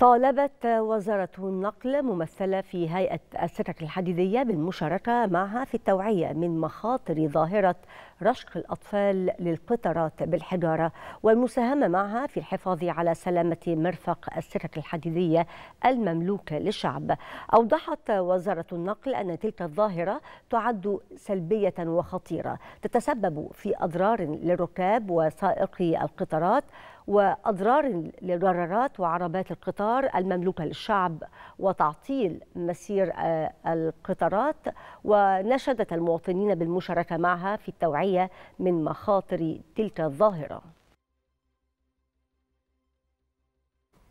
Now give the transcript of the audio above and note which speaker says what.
Speaker 1: طالبت وزارة النقل ممثلة في هيئة السكك الحديدية بالمشاركة معها في التوعية من مخاطر ظاهرة رشق الأطفال للقطرات بالحجارة والمساهمة معها في الحفاظ على سلامة مرفق السكك الحديدية المملوكة للشعب أوضحت وزارة النقل أن تلك الظاهرة تعد سلبية وخطيرة تتسبب في أضرار للركاب وسائقي القطارات وأضرار للقرارات وعربات القطار المملوكة للشعب وتعطيل مسير آه، القطارات ونشدت المواطنين بالمشاركة معها في التوعية من مخاطر تلك الظاهرة